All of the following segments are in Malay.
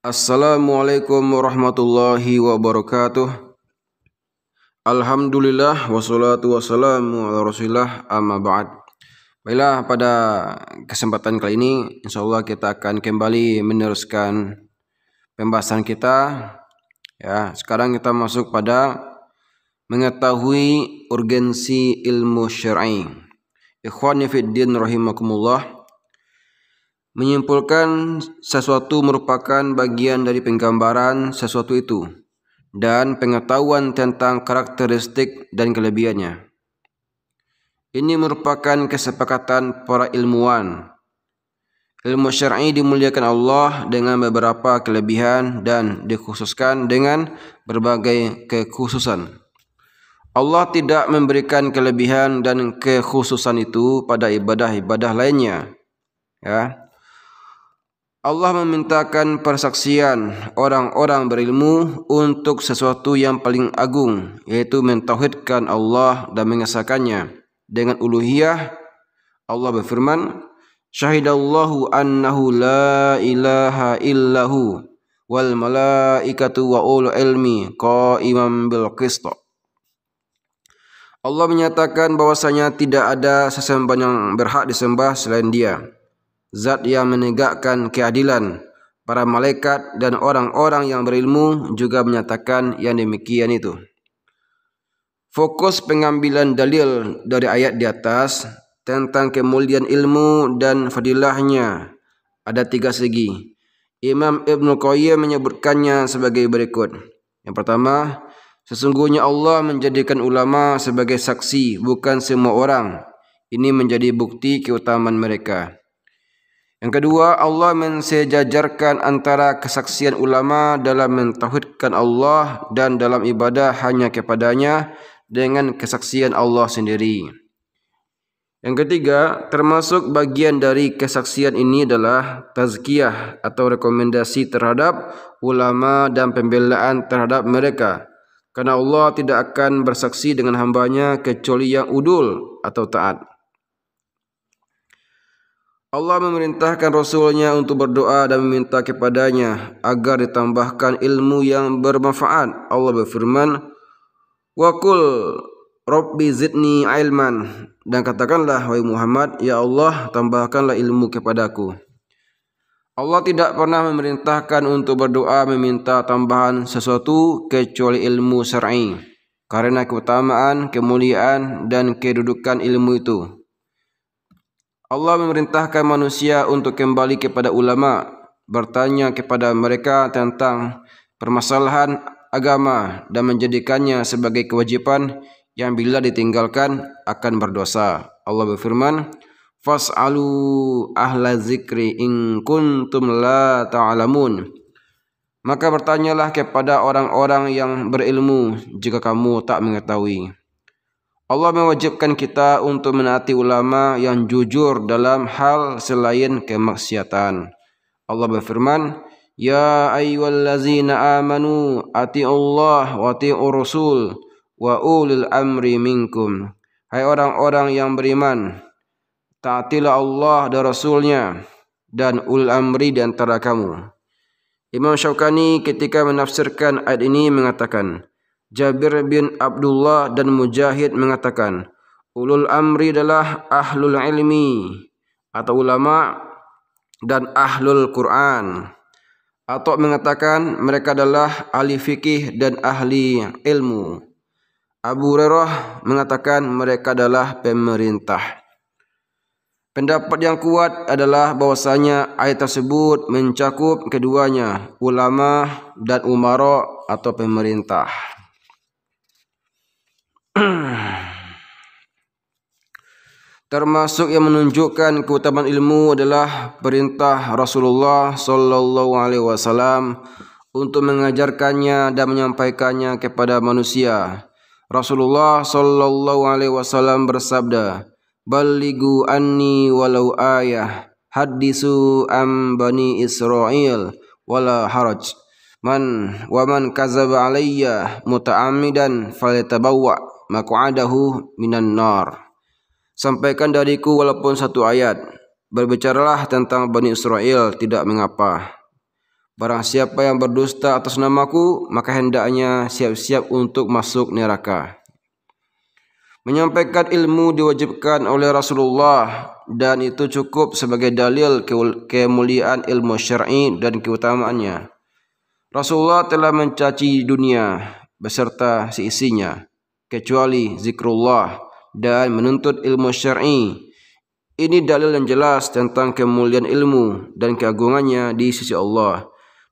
Assalamualaikum warahmatullahi wabarakatuh. Alhamdulillah wassalatu wassalamu ala Rasulillah amma ba'd. Baiklah pada kesempatan kali ini insyaallah kita akan kembali meneruskan pembahasan kita. Ya, sekarang kita masuk pada mengetahui urgensi ilmu syar'i. Ikhwani fi din rahimakumullah. Menyimpulkan sesuatu merupakan bagian dari penggambaran sesuatu itu dan pengetahuan tentang karakteristik dan kelebihannya. Ini merupakan kesepakatan para ilmuwan. Ilmu syar'i dimuliakan Allah dengan beberapa kelebihan dan dikhususkan dengan berbagai kekhususan. Allah tidak memberikan kelebihan dan kekhususan itu pada ibadah-ibadah lainnya. Ya, Allah memintakan persaksian orang-orang berilmu untuk sesuatu yang paling agung, yaitu mentauhidkan Allah dan mengesahkannya. Dengan uluhiyah, Allah berfirman, Syahidallahu annahu la ilaha illahu wal malaikatu wa ulu ilmi qaiman bil qist. Allah menyatakan bahwasanya tidak ada sesembahan yang berhak disembah selain Dia. zat yang menegakkan keadilan. Para malaikat dan orang-orang yang berilmu juga menyatakan yang demikian itu. Fokus pengambilan dalil dari ayat di atas tentang kemuliaan ilmu dan fadilahnya ada tiga segi. Imam Ibn Qayyim menyebutkannya sebagai berikut. Yang pertama, sesungguhnya Allah menjadikan ulama sebagai saksi, bukan semua orang. Ini menjadi bukti keutamaan mereka. Mereka. Yang kedua, Allah mensejajarkan antara kesaksian ulama dalam mentauhidkan Allah dan dalam ibadah hanya kepadanya dengan kesaksian Allah sendiri. Yang ketiga, termasuk bagian dari kesaksian ini adalah tazkiyah atau rekomendasi terhadap ulama dan pembelaan terhadap mereka. Karena Allah tidak akan bersaksi dengan hambanya kecuali yang udul atau taat. Allah memerintahkan Rasulnya untuk berdoa dan meminta kepadanya agar ditambahkan ilmu yang bermanfaat. Allah berfirman, Wakul Rabbi zidni ilman dan katakanlah wahai Muhammad ya Allah tambahkanlah ilmu kepadaku. Allah tidak pernah memerintahkan untuk berdoa meminta tambahan sesuatu kecuali ilmu syar'i karena keutamaan, kemuliaan dan kedudukan ilmu itu. Allah memerintahkan manusia untuk kembali kepada ulama, bertanya kepada mereka tentang permasalahan agama dan menjadikannya sebagai kewajipan yang bila ditinggalkan akan berdosa. Allah berfirman, "Fas'alu ahla zikri in kuntum la ta'lamun." Maka bertanyalah kepada orang-orang yang berilmu jika kamu tak mengetahui. Allah mewajibkan kita untuk menaati ulama yang jujur dalam hal selain kemaksiatan. Allah berfirman, Ya ayyuhallazina amanu atiullah wa atiur rasul wa ulil amri minkum. Hai orang-orang yang beriman, taatilah Allah dan rasulnya dan ulil amri di antara kamu. Imam Syaukani ketika menafsirkan ayat ini mengatakan, Jabir bin Abdullah dan Mujahid mengatakan, Ulul Amri adalah Ahlul Ilmi atau ulama dan Ahlul Quran. Atau mengatakan mereka adalah ahli fikih dan ahli ilmu. Abu Rerah mengatakan mereka adalah pemerintah. Pendapat yang kuat adalah bahwasanya ayat tersebut mencakup keduanya, ulama dan umara atau pemerintah. Termasuk yang menunjukkan keutamaan ilmu adalah perintah Rasulullah sallallahu alaihi wasallam untuk mengajarkannya dan menyampaikannya kepada manusia. Rasulullah sallallahu alaihi wasallam bersabda, Baligu anni walau ayah, hadisu am bani Israil wala haraj. Man wa man kazaba alayya muta'ammidan falyatabawwa maq'adahu minan nar." sampaikan dariku walaupun satu ayat. Berbicaralah tentang Bani Israel, tidak mengapa. Barang siapa yang berdusta atas namaku, maka hendaknya siap-siap untuk masuk neraka. Menyampaikan ilmu diwajibkan oleh Rasulullah dan itu cukup sebagai dalil ke kemuliaan ilmu syar'i dan keutamaannya. Rasulullah telah mencaci dunia beserta seisinya, kecuali zikrullah dan menuntut ilmu syar'i. Ini dalil yang jelas tentang kemuliaan ilmu dan keagungannya di sisi Allah.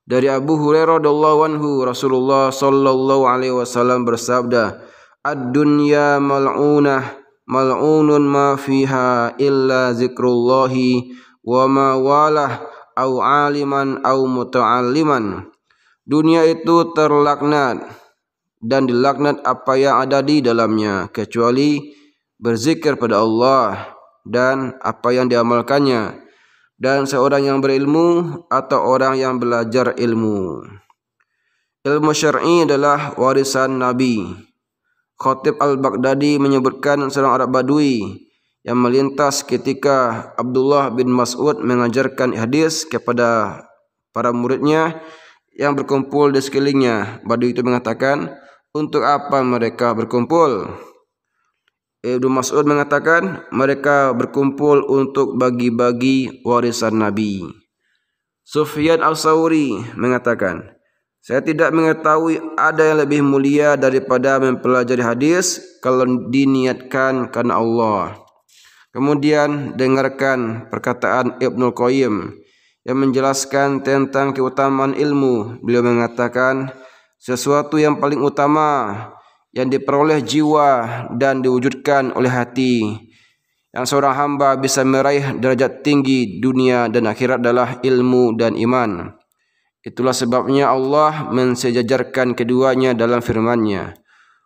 Dari Abu Hurairah radhiyallahu anhu Rasulullah sallallahu alaihi wasallam bersabda, "Ad-dunya mal'unah, mal'unun ma fiha illa zikrullahi wa ma walah au aliman au muta'alliman." Dunia itu terlaknat dan dilaknat apa yang ada di dalamnya kecuali berzikir pada Allah dan apa yang diamalkannya dan seorang yang berilmu atau orang yang belajar ilmu. Ilmu syar'i adalah warisan Nabi. Khatib Al-Baghdadi menyebutkan seorang Arab Badui yang melintas ketika Abdullah bin Mas'ud mengajarkan hadis kepada para muridnya yang berkumpul di sekelilingnya. Badui itu mengatakan, untuk apa mereka berkumpul? Berkumpul. Ibnu Mas'ud mengatakan mereka berkumpul untuk bagi-bagi warisan Nabi. Sufyan al-Sawri mengatakan, saya tidak mengetahui ada yang lebih mulia daripada mempelajari hadis kalau diniatkan karena Allah. Kemudian dengarkan perkataan Ibnu Qayyim yang menjelaskan tentang keutamaan ilmu. Beliau mengatakan, sesuatu yang paling utama yang diperoleh jiwa dan diwujudkan oleh hati. Yang seorang hamba bisa meraih derajat tinggi dunia dan akhirat adalah ilmu dan iman. Itulah sebabnya Allah mensejajarkan keduanya dalam firman-Nya.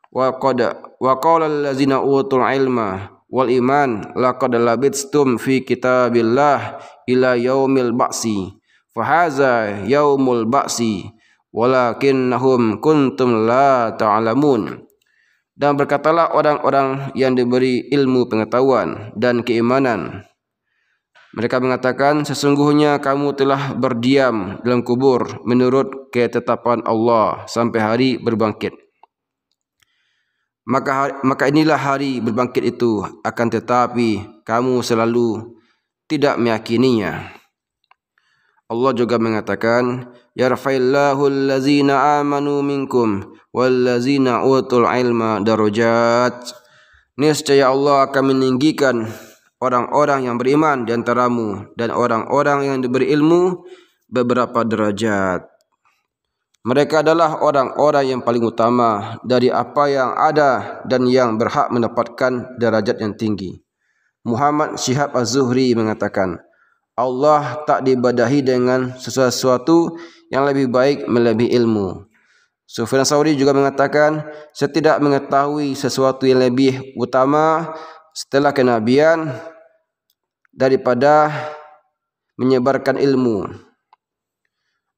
Wa qad wa qala allazina utul ilma wal iman laqad labistum fi kitabillah ila yaumil ba'si fa hadza yaumul ba'si walakinnahum kuntum la ta'lamun. Ta dan berkatalah orang-orang yang diberi ilmu pengetahuan dan keimanan. Mereka mengatakan, sesungguhnya kamu telah berdiam dalam kubur menurut ketetapan Allah sampai hari berbangkit. Maka, maka inilah hari berbangkit itu akan tetapi kamu selalu tidak meyakininya. Allah juga mengatakan yarfa'illahu allazina amanu minkum wallazina utul ilma darajat niscaya Allah akan meninggikan orang-orang yang beriman di antaramu dan orang-orang yang diberi ilmu beberapa derajat mereka adalah orang-orang yang paling utama dari apa yang ada dan yang berhak mendapatkan derajat yang tinggi Muhammad Syihab Az-Zuhri mengatakan, Allah tak dibadahi dengan sesuatu yang lebih baik melebihi ilmu. Sufyan Sauri juga mengatakan, setidak mengetahui sesuatu yang lebih utama setelah kenabian daripada menyebarkan ilmu.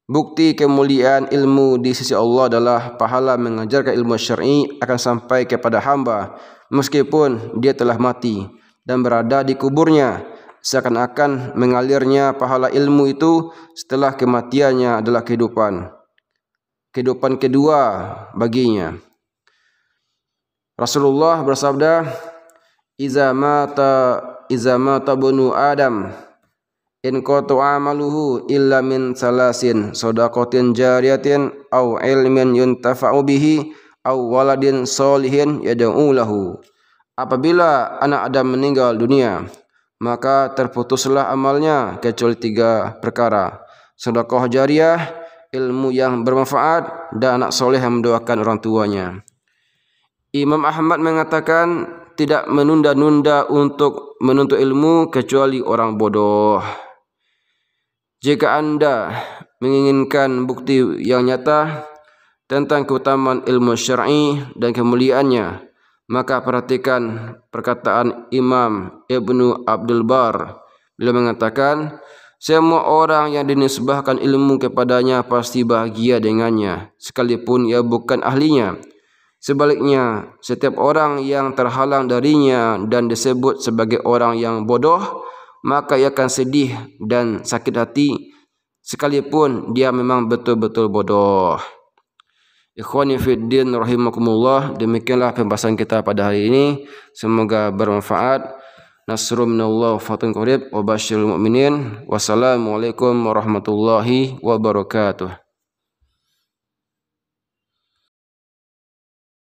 Bukti kemuliaan ilmu di sisi Allah adalah pahala mengajarkan ilmu syar'i akan sampai kepada hamba meskipun dia telah mati dan berada di kuburnya seakan-akan mengalirnya pahala ilmu itu setelah kematiannya adalah kehidupan. Kehidupan kedua baginya. Rasulullah bersabda, "Iza mata iza mata bunu Adam in qatu amaluhu illa min salasin sadaqatin jariyatin aw ilmin yuntafa'u bihi aw waladin salihin yad'u lahu." Apabila anak Adam meninggal dunia, maka terputuslah amalnya kecuali tiga perkara sedekah jariah ilmu yang bermanfaat dan anak soleh yang mendoakan orang tuanya Imam Ahmad mengatakan tidak menunda-nunda untuk menuntut ilmu kecuali orang bodoh jika anda menginginkan bukti yang nyata tentang keutamaan ilmu syar'i dan kemuliaannya, Maka perhatikan perkataan Imam Ibn Abdul Bar beliau mengatakan semua orang yang dinisbahkan ilmu kepadanya pasti bahagia dengannya sekalipun ia bukan ahlinya. Sebaliknya, setiap orang yang terhalang darinya dan disebut sebagai orang yang bodoh, maka ia akan sedih dan sakit hati sekalipun dia memang betul-betul bodoh. Ikhwani Fiddin Rahimakumullah Demikianlah pembahasan kita pada hari ini Semoga bermanfaat Nasrum minallahu fatin qurib Wa mukminin mu'minin Wassalamualaikum warahmatullahi wabarakatuh